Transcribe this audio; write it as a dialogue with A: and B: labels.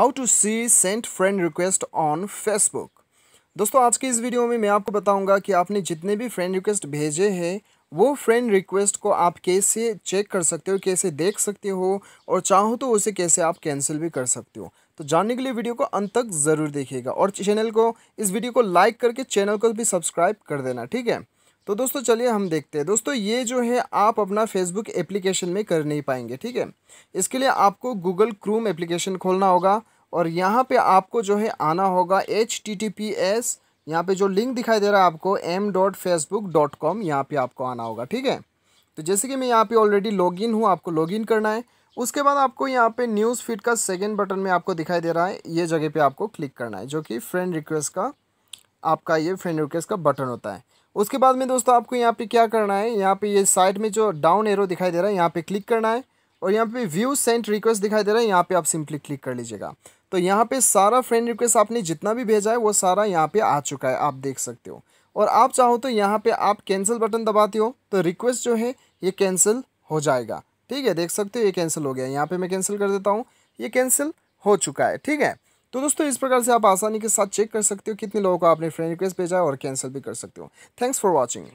A: how to see sent friend request on Facebook दोस्तों आज के इस वीडियो में मैं आपको बताऊंगा कि आपने जितने भी फ्रेंड रिक्वेस्ट भेजे हैं वो फ्रेंड रिक्वेस्ट को आप कैसे चेक कर सकते हो कैसे देख सकते हो और चाहो तो उसे कैसे आप कैंसिल भी कर सकते हो तो जानने के लिए वीडियो को अंत तक ज़रूर देखिएगा और चैनल को इस वीडियो को लाइक करके चैनल को भी सब्सक्राइब कर देना ठीक है तो दोस्तों चलिए हम देखते हैं दोस्तों ये जो है आप अपना फेसबुक एप्लीकेशन में कर नहीं पाएंगे ठीक है इसके लिए आपको गूगल क्रूम एप्लीकेशन खोलना होगा और यहाँ पे आपको जो है आना होगा H T T P S यहाँ पर जो लिंक दिखाई दे रहा है आपको M dot Facebook dot com यहाँ पर आपको आना होगा ठीक है तो जैसे कि मैं यहाँ पे ऑलरेडी लॉग इन हूँ आपको लॉग इन करना है उसके बाद आपको यहाँ पे न्यूज़ फीड का सेकेंड बटन में आपको दिखाई दे रहा है ये जगह पे आपको क्लिक करना है जो कि फ्रेंड रिक्वेस्ट का आपका ये फ्रेंड रिक्वेस्ट का बटन होता है उसके बाद में दोस्तों आपको यहाँ पे क्या करना है यहाँ पे ये साइड में जो डाउन एरो दिखाई दे रहा है यहाँ पे क्लिक करना है और यहाँ पे व्यू सेंट रिक्वेस्ट दिखाई दे रहा है यहाँ पे आप सिंपली क्लिक कर लीजिएगा तो यहाँ पे सारा फ्रेंड रिक्वेस्ट आपने जितना भी भेजा है वो सारा यहाँ पे आ चुका है आप देख सकते हो और आप चाहो तो यहाँ पे आप कैंसिल बटन दबाते हो तो रिक्वेस्ट जो है ये कैंसिल हो जाएगा ठीक है देख सकते हो ये कैंसिल हो गया यहाँ पे मैं कैंसिल कर देता हूँ ये कैंसिल हो चुका है ठीक है तो दोस्तों इस प्रकार से आप आसानी के साथ चेक कर सकते हो कितने लोगों को आपने फ्रेंड रिक्वेस्ट भेजा है और कैंसिल भी कर सकते हो थैंक्स फॉर वॉचिंग